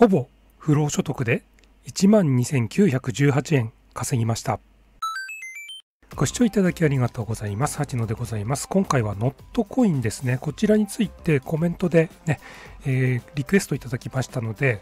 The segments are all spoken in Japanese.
ほぼ不労所得で12,918円稼ぎました。ご視聴いただきありがとうございます。八野でございます。今回はノットコインですね。こちらについてコメントでね、えー、リクエストいただきましたので、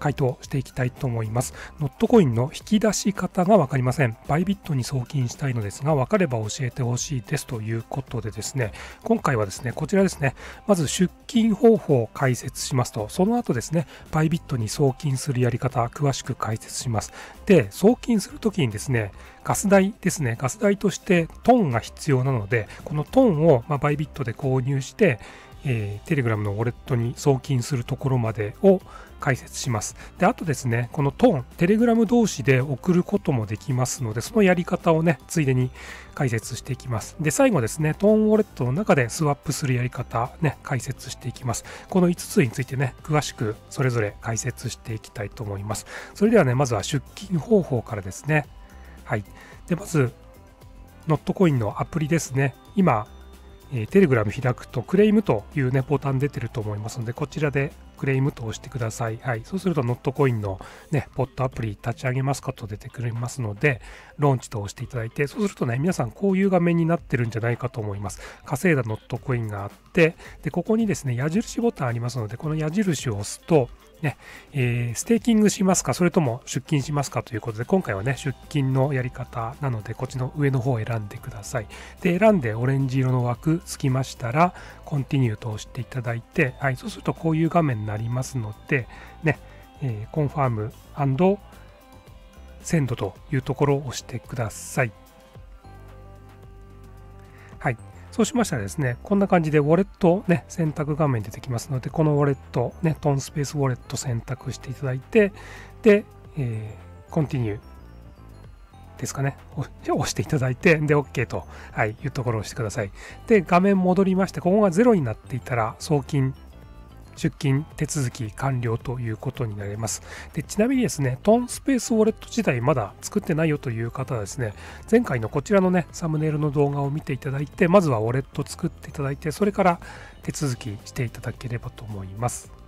回答していきたいと思います。ノットコインの引き出し方が分かりません。バイビットに送金したいのですが、分かれば教えてほしいですということでですね、今回はですね、こちらですね、まず出金方法を解説しますと、その後ですね、バイビットに送金するやり方、詳しく解説します。で、送金するときにですね、ガス代ですね、ガス代としてトンが必要なので、このトンを、まバイビットで購入して、えー、テレグラムのウォレットに送金するところまでを解説します。で、あとですね、このトーン、テレグラム同士で送ることもできますので、そのやり方をね、ついでに解説していきます。で、最後ですね、トーンウォレットの中でスワップするやり方、ね、解説していきます。この5つについてね、詳しくそれぞれ解説していきたいと思います。それではね、まずは出勤方法からですね。はい。で、まず、ノットコインのアプリですね。今、えテレグラム開くとクレームというね、ボタン出てると思いますので、こちらでクレームと押してください。はい。そうすると、ノットコインのね、ポットアプリ立ち上げますかと出てくれますので、ローンチと押していただいて、そうするとね、皆さんこういう画面になってるんじゃないかと思います。稼いだノットコインがあって、で、ここにですね、矢印ボタンありますので、この矢印を押すと、ね、えー、ステーキングしますか、それとも出勤しますかということで、今回はね、出勤のやり方なので、こっちの上の方を選んでください。で、選んでオレンジ色の枠つきましたら、コンティニューと押していただいて、はい、そうするとこういう画面になりますので、ね、えー、コンファーム鮮度というところを押してください。はい。そうしましたらですね、こんな感じでウォレットね、選択画面出てきますので、このウォレット、ね、トンスペースウォレット選択していただいて、で、えー、コンティニューですかね、押していただいて、で、OK と、はい、いうところをしてください。で、画面戻りまして、ここが0になっていたら送金出金手続き完了ということになります。でちなみにですね、トーンスペースウォレット自体まだ作ってないよという方はですね、前回のこちらのね、サムネイルの動画を見ていただいて、まずはウォレット作っていただいて、それから手続きしていただければと思います。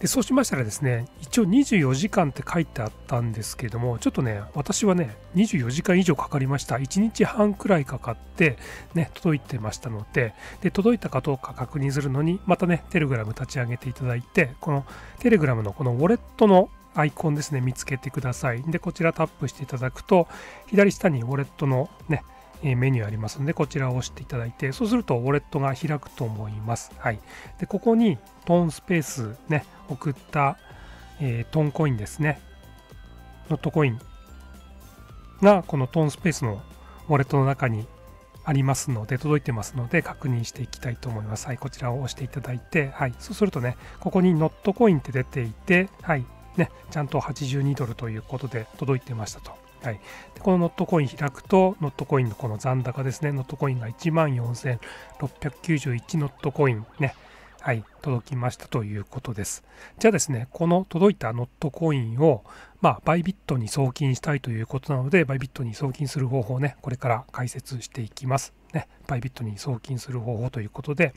でそうしましたらですね一応24時間って書いてあったんですけどもちょっとね私はね24時間以上かかりました1日半くらいかかってね届いてましたのでで届いたかどうか確認するのにまたねテレグラム立ち上げていただいてこのテレグラムのこのウォレットのアイコンですね見つけてくださいでこちらタップしていただくと左下にウォレットのねメニューありますので、こちらを押していただいて、そうするとウォレットが開くと思います。はい。で、ここにトーンスペースね、送った、えー、トーンコインですね。ノットコインがこのトーンスペースのウォレットの中にありますので、届いてますので、確認していきたいと思います。はい。こちらを押していただいて、はい。そうするとね、ここにノットコインって出ていて、はい。ね、ちゃんと82ドルということで届いてましたと。はい、でこのノットコイン開くと、ノットコインのこの残高ですね、ノットコインが14,691ノットコインね、はい、届きましたということです。じゃあですね、この届いたノットコインを、まあ、バイビットに送金したいということなので、バイビットに送金する方法ね、これから解説していきます。ね、バイビットに送金する方法ということで、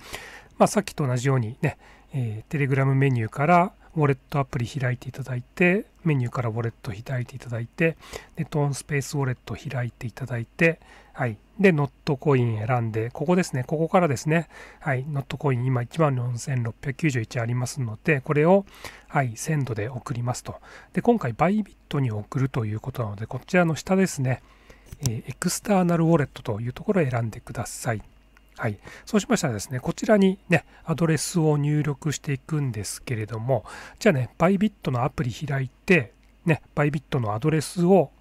まあ、さっきと同じようにね、えー、テレグラムメニューからウォレットアプリ開いていただいて、メニューからウォレット開いていただいて、で、トーンスペースウォレット開いていただいて、はい。で、ノットコイン選んで、ここですね、ここからですね、はい、ノットコイン今14,691ありますので、これを、はい、鮮度で送りますと。で、今回、バイビットに送るということなので、こちらの下ですね、えー、エクスターナルウォレットというところを選んでください。はい、そうしましたらですね、こちらにね、アドレスを入力していくんですけれども、じゃあね、バイビットのアプリ開いて、ね、バイビットのアドレスを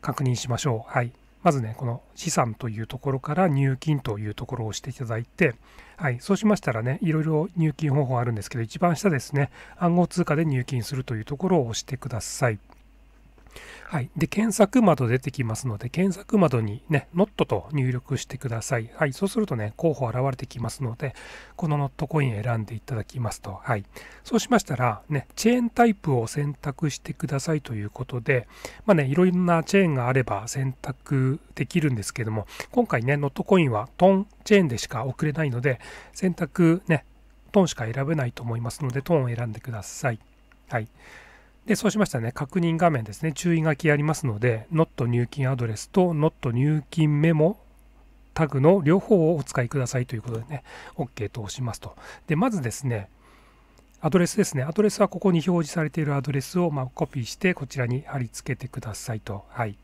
確認しましょう。はい。まずね、この資産というところから入金というところを押していただいて、はい、そうしましたらね、いろいろ入金方法あるんですけど、一番下ですね、暗号通貨で入金するというところを押してください。はい。で、検索窓出てきますので、検索窓にね、not と入力してください。はい。そうするとね、候補現れてきますので、この not コイン選んでいただきますと、はい。そうしましたら、ね、チェーンタイプを選択してくださいということで、まあね、いろいろなチェーンがあれば選択できるんですけども、今回ね、not コインはトンチェーンでしか送れないので、選択ね、トンしか選べないと思いますので、トンを選んでください。はい。で、そうしましたね、確認画面ですね、注意書きありますので、not 入金アドレスと not 入金メモタグの両方をお使いくださいということでね、OK と押しますと。で、まずですね、アドレスですね。アドレスはここに表示されているアドレスをまコピーしてこちらに貼り付けてくださいと。はい。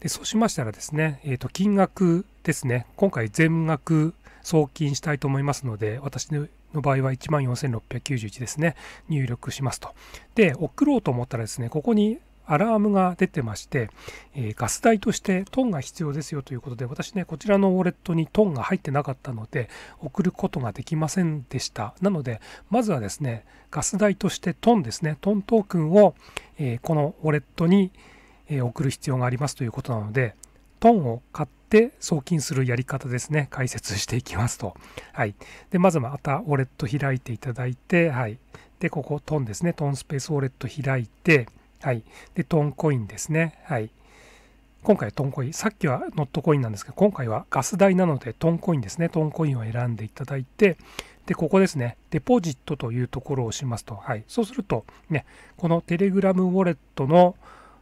でそうしましたらですね、えー、と金額ですね。今回全額送金したいと思いますので、私の場合は14,691ですね、入力しますと。で、送ろうと思ったらですね、ここにアラームが出てまして、えー、ガス代としてトンが必要ですよということで、私ね、こちらのウォレットにトンが入ってなかったので、送ることができませんでした。なので、まずはですね、ガス代としてトンですね、トントークンを、えー、このウォレットに、え送る必要がありますということなので、トンを買って送金するやり方ですね、解説していきますと。はい。で、まずまたウォレット開いていただいて、はい。で、ここトンですね、トンスペースウォレット開いて、はい。で、トンコインですね、はい。今回はトンコイン、さっきはノットコインなんですけど、今回はガス代なのでトンコインですね、トンコインを選んでいただいて、で、ここですね、デポジットというところを押しますと、はい。そうすると、ね、このテレグラムウォレットの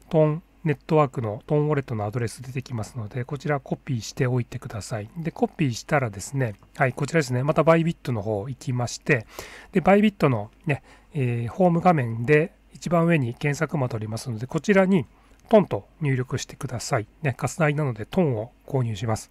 トンネットワークのトーンウォレットのアドレス出てきますので、こちらコピーしておいてください。で、コピーしたらですね、はい、こちらですね、またバイビットの方行きまして、で、バイビットのね、えー、ホーム画面で一番上に検索窓ありますので、こちらにトンと入力してください。ね、ガス代なのでトンを購入します。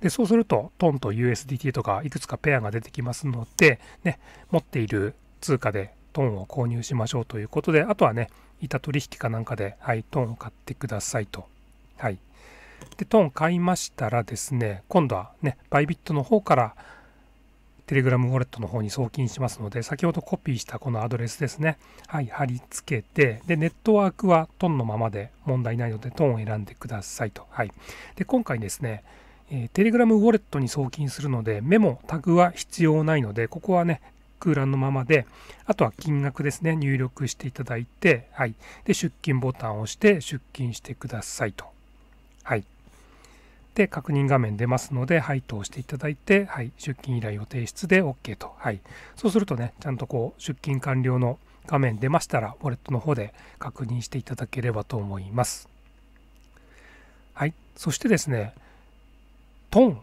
で、そうすると、トンと USDT とかいくつかペアが出てきますので、ね、持っている通貨でトンを購入しましょうということで、あとはね、板取引かなんかで、はい、トーンを買ってくださいと。はい。で、トーン買いましたらですね、今度はね、バイビットの方から、テレグラムウォレットの方に送金しますので、先ほどコピーしたこのアドレスですね。はい、貼り付けて、で、ネットワークはトンのままで問題ないので、トンを選んでくださいと。はい。で、今回ですね、えー、テレグラムウォレットに送金するので、メモ、タグは必要ないので、ここはね、空欄のままで、あとは金額ですね、入力していただいて、はい。で、出勤ボタンを押して出勤してくださいと。はい。で、確認画面出ますので、はい、と押していただいて、はい、出勤依頼を提出で OK と。はい。そうするとね、ちゃんとこう、出勤完了の画面出ましたら、ウォレットの方で確認していただければと思います。はい。そしてですね、トン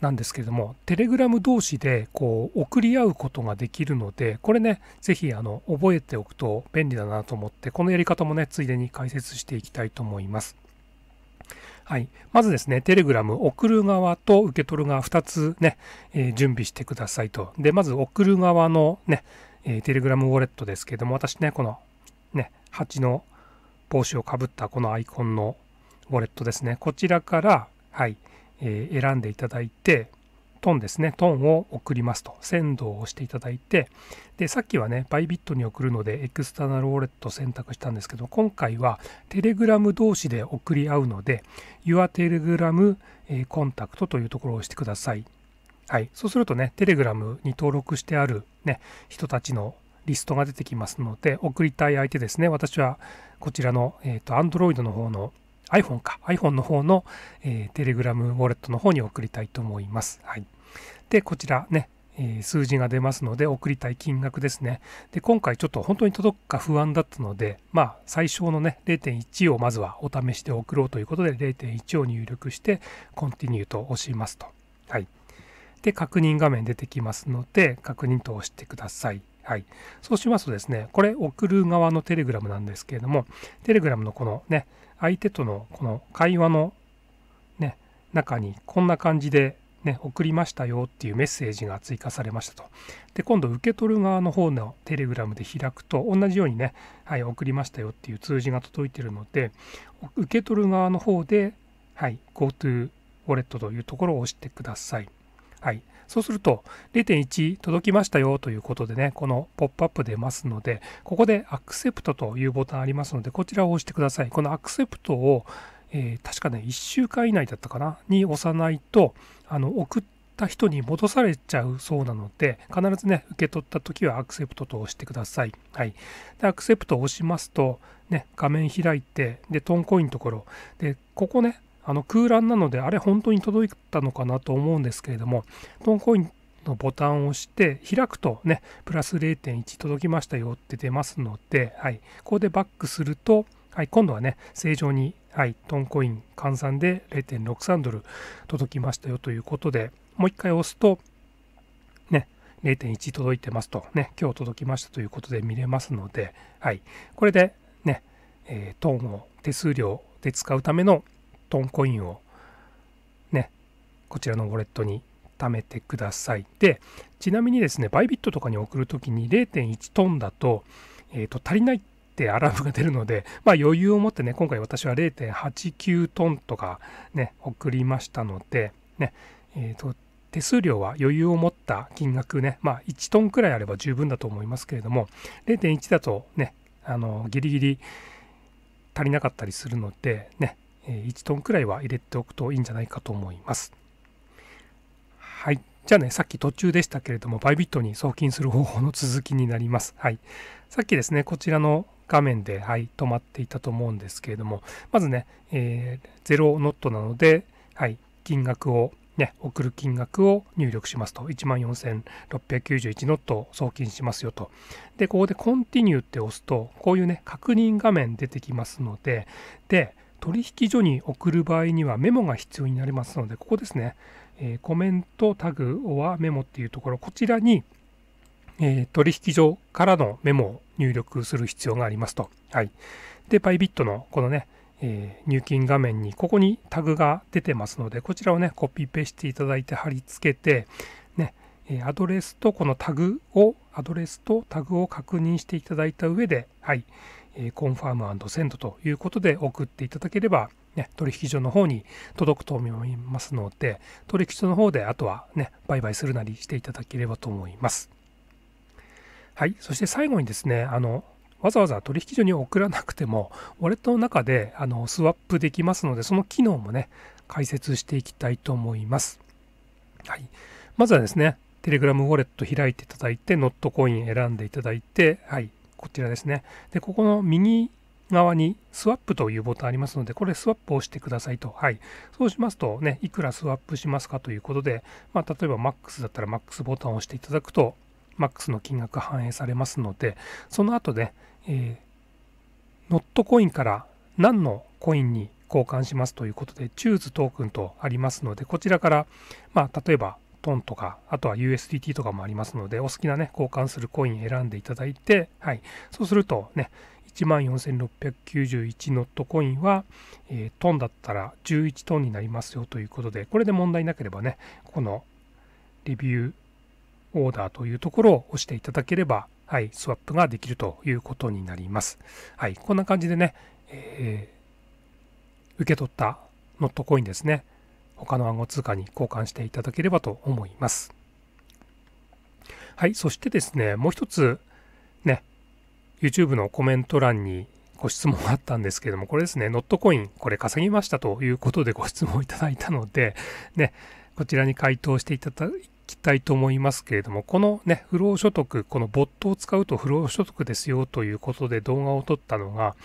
なんですけれども、テレグラム同士でこう送り合うことができるので、これね、ぜひあの覚えておくと便利だなと思って、このやり方もね、ついでに解説していきたいと思います。はい。まずですね、テレグラム送る側と受け取る側2つね、えー、準備してくださいと。で、まず送る側のね、えー、テレグラムウォレットですけれども、私ね、このね、蜂の帽子をかぶったこのアイコンのウォレットですね、こちらから、はい、えー、選んでいただいて、トンですね、トンを送りますと、センドを押していただいて、で、さっきはね、バイビットに送るので、エクスターナルウォレット選択したんですけど、今回はテレグラム同士で送り合うので、YourTelegram コンタクトというところを押してください。はい。そうするとね、テレグラムに登録してあるね、人たちのリストが出てきますので、送りたい相手ですね。私はこちらの、えっ、ー、と、Android の方の iPhone か、iPhone の方の、えー、Telegram ウォレットの方に送りたいと思います。はい、で、こちらね、えー、数字が出ますので、送りたい金額ですね。で、今回ちょっと本当に届くか不安だったので、まあ、最小のね、0.1をまずはお試しで送ろうということで、0.1を入力して、Continue と押しますと。はい。で、確認画面出てきますので、確認と押してください。はい。そうしますとですね、これ送る側のテレグラムなんですけれども、テレグラムのこのね、相手とのこの会話のね、中にこんな感じでね、送りましたよっていうメッセージが追加されましたと。で、今度受け取る側の方のテレグラムで開くと、同じようにね、はい、送りましたよっていう通知が届いてるので、受け取る側の方で、はい、GoTo ウォレットというところを押してください。はい。そうすると0.1届きましたよということでね、このポップアップ出ますので、ここでアクセプトというボタンありますので、こちらを押してください。このアクセプトを、えー、確かね、1週間以内だったかな、に押さないと、あの送った人に戻されちゃうそうなので、必ずね、受け取った時はアクセプトと押してください。はい。で、アクセプトを押しますと、ね、画面開いて、で、トンコインのところ、で、ここね、あの空欄なのであれ本当に届いたのかなと思うんですけれどもトーンコインのボタンを押して開くとねプラス0.1届きましたよって出ますので、はい、ここでバックすると、はい、今度はね正常に、はい、トーンコイン換算で0.63ドル届きましたよということでもう一回押すとね0.1届いてますとね今日届きましたということで見れますので、はい、これでね、えー、トーンを手数料で使うためのトンコインをね、こちらのウォレットに貯めてください。で、ちなみにですね、バイビットとかに送るときに0.1トンだと、えっ、ー、と、足りないってアラームが出るので、まあ余裕を持ってね、今回私は0.89トンとかね、送りましたので、ね、えっ、ー、と、手数料は余裕を持った金額ね、まあ1トンくらいあれば十分だと思いますけれども、0.1だとね、あの、ギリギリ足りなかったりするので、ね、1トンくらいは入れておくといいんじゃないかと思います。はい。じゃあね、さっき途中でしたけれども、バイビットに送金する方法の続きになります。はい。さっきですね、こちらの画面で、はい、止まっていたと思うんですけれども、まずね、えー、0ノットなので、はい、金額を、ね、送る金額を入力しますと、14,691ノット送金しますよと。で、ここで Continue って押すと、こういうね、確認画面出てきますので、で、取引所に送る場合にはメモが必要になりますので、ここですね、えー、コメント、タグ、オア、メモっていうところ、こちらに、えー、取引所からのメモを入力する必要がありますと。はい。で、バイビットのこのね、えー、入金画面に、ここにタグが出てますので、こちらをね、コピペしていただいて貼り付けて、ね、えアドレスとこのタグを、アドレスとタグを確認していただいた上で、はい、えコンファームセンドということで送っていただければ、ね、取引所の方に届くと思いますので、取引所の方であとはね、売買するなりしていただければと思います。はい、そして最後にですね、あの、わざわざ取引所に送らなくても、ウォレットの中であのスワップできますので、その機能もね、解説していきたいと思います。はい。まずはですね、テレグラムウォレット開いていただいて、ノットコイン選んでいただいて、はい。こちらですね。で、ここの右側にスワップというボタンありますので、これスワップを押してくださいと。はい。そうしますとね、いくらスワップしますかということで、まあ、例えば MAX だったら MAX ボタンを押していただくと、MAX の金額反映されますので、その後で、えー、ノットコインから何のコインに交換しますということで、チューズトークンとありますので、こちらから、まあ、例えばポンとか、あとは USDT とかもありますので、お好きなね、交換するコイン選んでいただいて、はい。そうするとね、14,691ノットコインは、えー、トンだったら11トンになりますよということで、これで問題なければね、このレビューオーダーというところを押していただければ、はい、スワップができるということになります。はい、こんな感じでね、えー、受け取ったノットコインですね。他の暗号通貨に交換していただければと思います。はい、そしてですね、もう一つ、ね、YouTube のコメント欄にご質問があったんですけども、これですね、ノットコイン、これ稼ぎましたということでご質問いただいたので、ね、こちらに回答していただきたいと思いますけれども、このね、不労所得、このボットを使うと不労所得ですよということで動画を撮ったのが、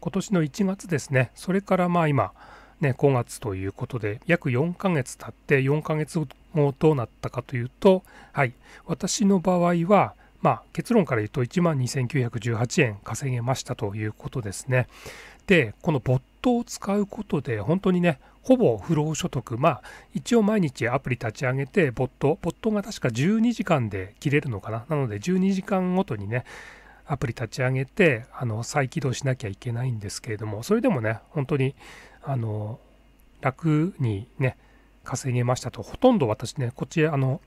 今年の1月ですね、それからまあ今、ね、5月ということで、約4ヶ月経って、4ヶ月後どうなったかというと、はい、私の場合は、まあ、結論から言うと1万2918円稼げましたということですね。で、このボットを使うことで、本当にね、ほぼ不労所得、まあ、一応毎日アプリ立ち上げて、ボット、ボットが確か12時間で切れるのかな。なので、12時間ごとにね、アプリ立ち上げて、あの、再起動しなきゃいけないんですけれども、それでもね、本当にあの楽にね稼げましたとほとんど私ねこっちあの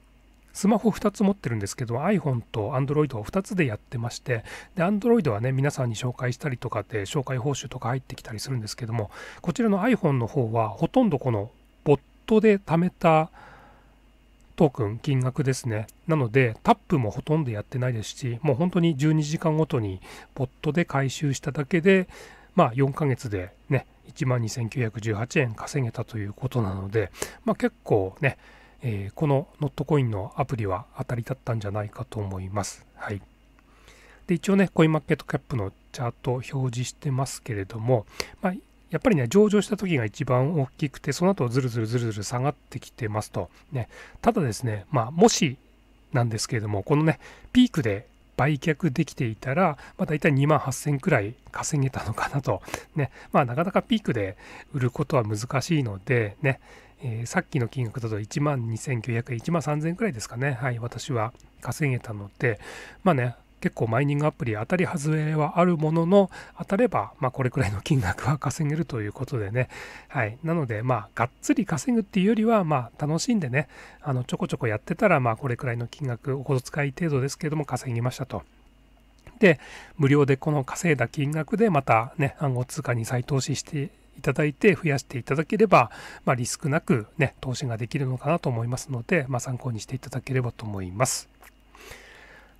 スマホ2つ持ってるんですけど iPhone と Android を2つでやってましてで Android はね皆さんに紹介したりとかで紹介報酬とか入ってきたりするんですけどもこちらの iPhone の方はほとんどこのボットで貯めたトークン金額ですね。なので、タップもほとんどやってないですし、もう本当に12時間ごとに、b ットで回収しただけで、まあ4ヶ月でね、1万2918円稼げたということなので、まあ、結構ね、えー、このノットコインのアプリは当たりだったんじゃないかと思います。はい、で一応ね、コインマーケットキャップのチャートを表示してますけれども、まあ、やっぱりね、上場した時が一番大きくて、その後ずるずるずるずる下がってきてますと、ね、ただですね、まあ、もしなんですけれども、このね、ピークで売却できていたら、まあ、大体2万8000くらい稼げたのかなと、ねまあ、なかなかピークで売ることは難しいので、ねえー、さっきの金額だと1万2900円、1万3000円くらいですかね、はい、私は稼げたので、まあね、結構マイニングアプリ当たり外れはあるものの、当たれば、まあ、これくらいの金額は稼げるということでね。はい。なので、まあ、がっつり稼ぐっていうよりは、まあ、楽しんでね、あの、ちょこちょこやってたら、まあ、これくらいの金額、お小遣い程度ですけれども、稼ぎましたと。で、無料でこの稼いだ金額で、またね、暗号通貨に再投資していただいて増やしていただければ、まあ、リスクなくね、投資ができるのかなと思いますので、まあ、参考にしていただければと思います。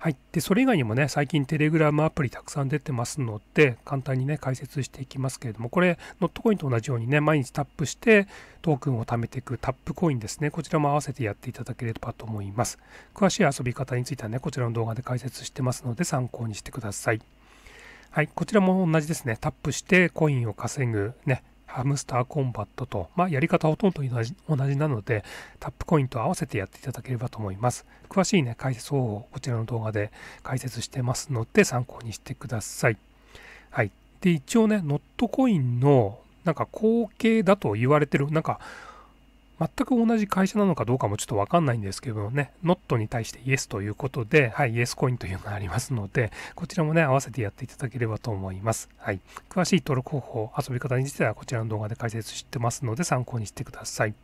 はい、でそれ以外にもね最近テレグラムアプリたくさん出てますので簡単にね解説していきますけれどもこれノットコインと同じようにね毎日タップしてトークンを貯めていくタップコインですねこちらも合わせてやっていただければと思います詳しい遊び方についてはねこちらの動画で解説してますので参考にしてくださいはいこちらも同じですねタップしてコインを稼ぐねハムスターコンバットと、まあ、やり方ほとんど同じ同じなので、タップコインと合わせてやっていただければと思います。詳しいね、解説方法をこちらの動画で解説してますので、参考にしてください。はい。で、一応ね、ノットコインの、なんか後継だと言われてる、なんか、全く同じ会社なのかどうかもちょっとわかんないんですけどね、ノットに対してイエスということで、はい、イエスコインというのがありますので、こちらもね、合わせてやっていただければと思います。はい。詳しい登録方法、遊び方についてはこちらの動画で解説してますので、参考にしてください。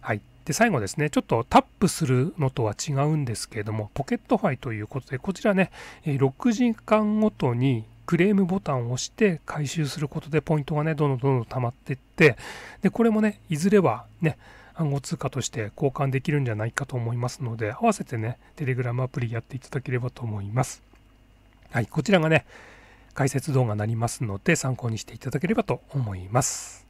はい。で、最後ですね、ちょっとタップするのとは違うんですけれども、ポケットファイということで、こちらね、6時間ごとにクレームボタンを押して回収することでポイントがね、どんどんどんどん溜まっていって、で、これもね、いずれはね、暗号通貨として交換できるんじゃないかと思いますので、合わせてね、テレグラムアプリやっていただければと思います。はい、こちらがね、解説動画になりますので、参考にしていただければと思います。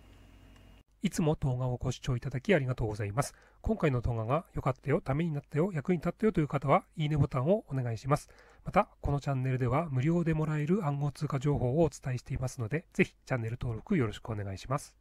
いつも動画をご視聴いただきありがとうございます。今回の動画が良かったよ、ためになったよ、役に立ったよという方は、いいねボタンをお願いします。また、このチャンネルでは無料でもらえる暗号通貨情報をお伝えしていますので、ぜひチャンネル登録よろしくお願いします。